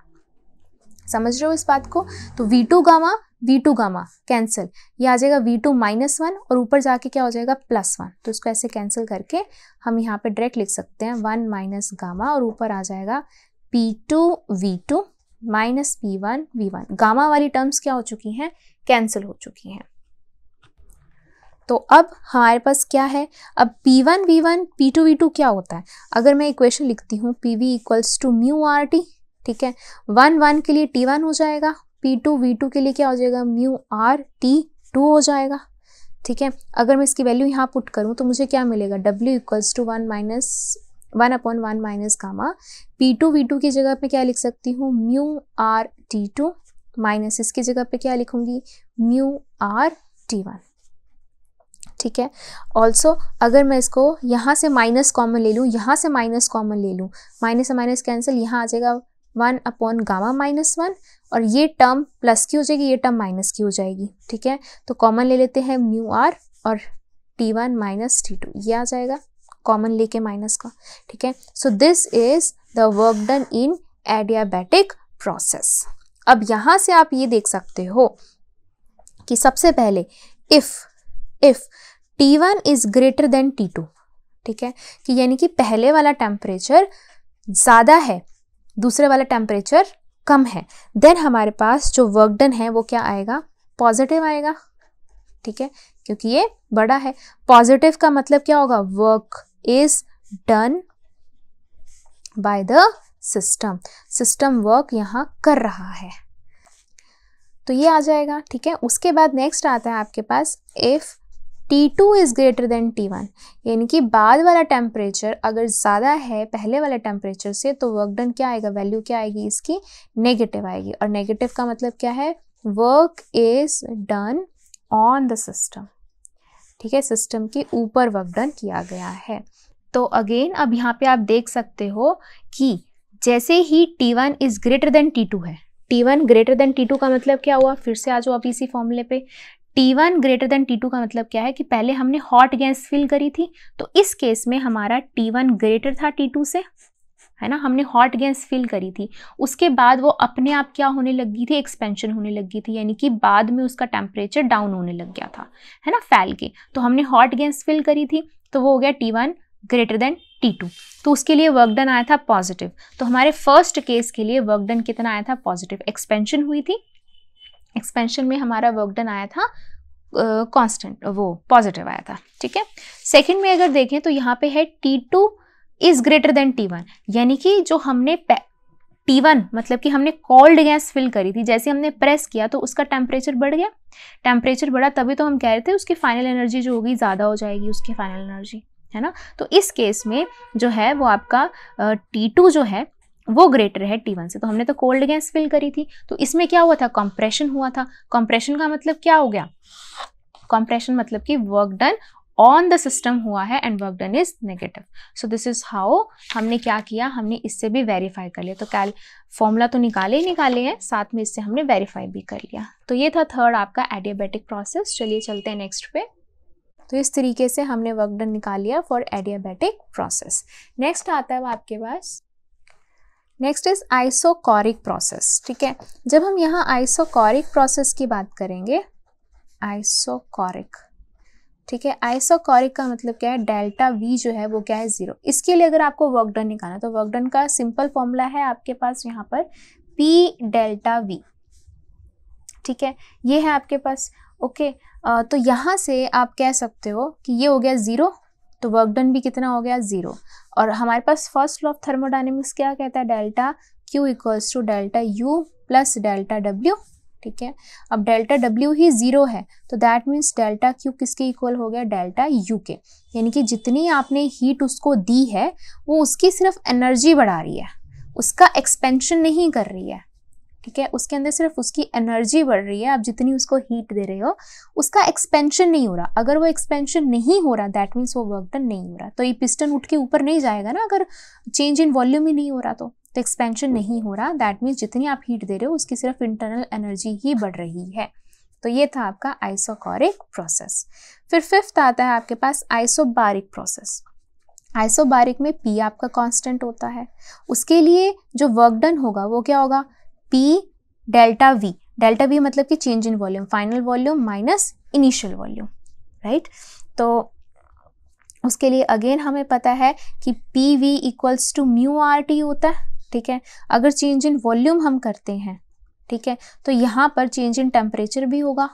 समझ रहे हो इस बात को तो V two gamma V two gamma cancel ये आ जाएगा वी टू माइनस वन और ऊपर जाके क्या हो जाएगा प्लस वन तो इसको ऐसे कैंसिल करके हम यहाँ पे डायरेक्ट लिख सकते हैं वन माइनस गामा और ऊपर आ जाएगा P two V two minus P one V one gamma वाली टर्म्स क्या हो चुकी हैं कैंसिल हो चुकी हैं तो अब हमारे पास क्या है अब P1 one V one P two V two क्या होता है अगर मैं इक्वेशन लिखती हूँ P V equals to mu R T ठीक है वन वन के लिए टी वन हो जाएगा पी टू वी टू के लिए क्या हो जाएगा म्यू आर टी टू हो जाएगा ठीक है अगर मैं इसकी वैल्यू यहाँ पुट करूँ तो मुझे क्या मिलेगा W equals to one minus one upon one minus gamma P two V two की जगह पे क्या लिख सकती हूँ mu R T two minus इसकी जगह पे क्या लिखूंगी म्यू आर टी वन ठीक है ऑल्सो अगर मैं इसको यहाँ से माइनस कॉमन ले लूँ यहाँ से माइनस कॉमन ले लूँ माइनस से माइनस कैंसिल यहाँ आ जाएगा one upon gamma minus one और ये टर्म प्लस की हो जाएगी ये टर्म माइनस की हो जाएगी ठीक है तो कॉमन ले लेते हैं म्यू आर और T one minus T two ये आ जाएगा कॉमन लेके माइनस का ठीक है so this is the work done in adiabatic process अब यहाँ से आप ये देख सकते हो कि सबसे पहले if if T one is greater than T two ठीक है कि यानी कि पहले वाला टेम्परेचर ज़्यादा है दूसरे वाला टेम्परेचर कम है देन हमारे पास जो वर्क डन है वो क्या आएगा पॉजिटिव आएगा ठीक है क्योंकि ये बड़ा है पॉजिटिव का मतलब क्या होगा work is done by the system system work यहाँ कर रहा है तो ये आ जाएगा ठीक है उसके बाद नेक्स्ट आता है आपके पास if T two is greater than T one यानी कि बाद वाला टेम्परेचर अगर ज़्यादा है पहले वाले टेम्परेचर से तो वर्क डन क्या आएगा वैल्यू क्या आएगी इसकी नेगेटिव आएगी और नेगेटिव का मतलब क्या है work is done on the system ठीक है सिस्टम के ऊपर वर्क डन किया गया है तो अगेन अब यहाँ पे आप देख सकते हो कि जैसे ही T one is greater than T two है T one greater than T two का मतलब क्या हुआ फिर से आ जाओ आप इसी फॉर्मूले पे T1 ग्रेटर देन टी का मतलब क्या है कि पहले हमने हॉट गैस फिल करी थी तो इस केस में हमारा T1 ग्रेटर था T2 से है ना हमने हॉट गैस फिल करी थी उसके बाद वो अपने आप क्या होने लगी थी एक्सपेंशन होने लगी थी यानी कि बाद में उसका टेम्परेचर डाउन होने लग गया था है ना फैल के तो हमने हॉट गैस फिल करी थी तो वो हो गया T one greater than T two तो उसके लिए वर्क डन आया था पॉजिटिव तो हमारे फर्स्ट केस के लिए वर्क डन कितना आया था पॉजिटिव एक्सपेंशन हुई थी एक्सपेंशन में हमारा वर्क डन आया था कांस्टेंट uh, वो पॉजिटिव आया था ठीक है सेकंड में अगर देखें तो यहाँ पे है T two is greater than T one यानी कि जो हमने टी वन मतलब कि हमने कोल्ड गैस फिल करी थी जैसे हमने प्रेस किया तो उसका टेम्परेचर बढ़ गया टेम्परेचर बढ़ा तभी तो हम कह रहे थे उसकी फाइनल एनर्जी जो होगी ज़्यादा हो जाएगी उसकी फाइनल एनर्जी है ना तो इस केस में जो है वो आपका टी टू जो है वो ग्रेटर है वन से तो हमने तो कोल्ड गैस फिल करी थी तो इसमें क्या हुआ था कंप्रेशन हुआ था कंप्रेशन का मतलब क्या हो गया कंप्रेशन मतलब कि work done on the system हुआ है and work done is negative so this is how हमने क्या किया हमने इससे भी वेरीफाई कर लिया तो कैल फॉर्मूला तो निकाले ही निकाले हैं साथ में इससे हमने वेरीफाई भी कर लिया तो ये था थर्ड आपका एडियाबेटिक प्रोसेस चलिए चलते हैं नेक्स्ट पे तो इस तरीके से हमने वर्क डन निकाल लिया फॉर एडियाबेटिक प्रोसेस नेक्स्ट आता है आपके पास नेक्स्ट इज आइसोकॉरिक प्रोसेस ठीक है जब हम यहाँ आइसोकॉरिक प्रोसेस की बात करेंगे आइसोकॉरिक ठीक है आइसोकॉरिक का मतलब क्या है डेल्टा वी जो है वो क्या है ज़ीरो इसके लिए अगर आपको वर्क डन निकालना तो वर्क डन का सिंपल फॉर्मूला है आपके पास यहाँ पर पी डेल्टा वी ठीक है ये है आपके पास ओके आ, तो यहाँ से आप कह सकते हो कि ये हो गया ज़ीरो तो वर्क डन भी कितना हो गया ज़ीरो और हमारे पास फर्स्ट लॉ ऑफ थर्मोडाइनमिक्स क्या कहता है delta Q equals to delta U plus delta W ठीक है अब डेल्टा डब्ल्यू ही ज़ीरो है तो दैट मीन्स डेल्टा क्यू किसके इक्वल हो गया डेल्टा यू के यानी कि जितनी आपने हीट उसको दी है वो उसकी सिर्फ एनर्जी बढ़ा रही है उसका एक्सपेंशन नहीं कर रही है ठीक है उसके अंदर सिर्फ उसकी एनर्जी बढ़ रही है आप जितनी उसको हीट दे रहे हो उसका एक्सपेंशन नहीं हो रहा अगर वो एक्सपेंशन नहीं हो रहा दैट मीन्स वो वर्क डन नहीं हो रहा तो ये पिस्टन उठ के ऊपर नहीं जाएगा ना अगर चेंज इन वॉल्यूम ही नहीं हो रहा तो तो एक्सपेंशन नहीं हो रहा दैट मीन्स जितनी आप हीट दे रहे हो उसकी सिर्फ इंटरनल एनर्जी ही बढ़ रही है तो ये था आपका आइसोकॉरिक प्रोसेस फिर फिफ्थ आता है आपके पास आइसोबारिक प्रोसेस आइसोबारिक में पी आपका कांस्टेंट होता है उसके लिए जो वर्क डन होगा वो क्या होगा P delta V delta V मतलब कि change in volume final volume minus initial volume right तो उसके लिए अगेन हमें पता है कि P V equals to mu R T होता है ठीक है अगर चेंज इन वॉल्यूम हम करते हैं ठीक है तो यहाँ पर चेंज इन टेम्परेचर भी होगा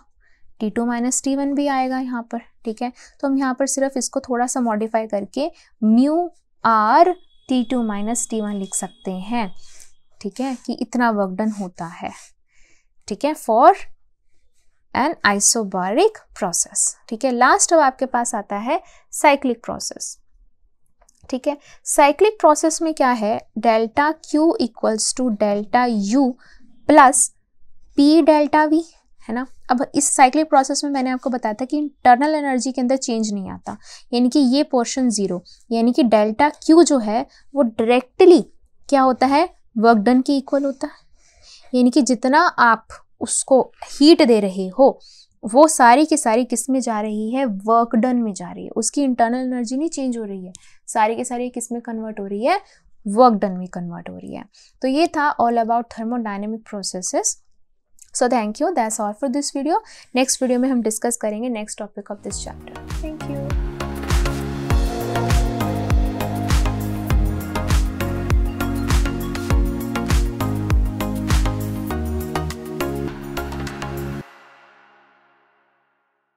T two minus T one भी आएगा यहाँ पर ठीक है तो हम यहाँ पर सिर्फ इसको थोड़ा सा मॉडिफाई करके mu R T two minus T one लिख सकते हैं ठीक है कि इतना वर्क डन होता है ठीक है फॉर एन आइसोबारिक प्रोसेस ठीक है लास्ट अब आपके पास आता है साइक्लिक प्रोसेस ठीक है साइक्लिक प्रोसेस में क्या है delta Q equals to delta U plus P delta V है ना अब इस साइक्लिक प्रोसेस में मैंने आपको बताया था कि इंटरनल एनर्जी के अंदर चेंज नहीं आता यानी कि ये पोर्शन ज़ीरो यानी कि डेल्टा क्यू जो है वो डायरेक्टली क्या होता है वर्क डन के इक्वल होता है यानी कि जितना आप उसको हीट दे रहे हो वो सारी की सारी किस में जा रही है वर्क डन में जा रही है उसकी इंटरनल एनर्जी नहीं चेंज हो रही है सारी के सारी किस में कन्वर्ट हो रही है वर्क डन में कन्वर्ट हो रही है तो ये था all about thermodynamic processes so thank you that's all for this video next video में हम डिस्कस करेंगे next topic of this chapter thank you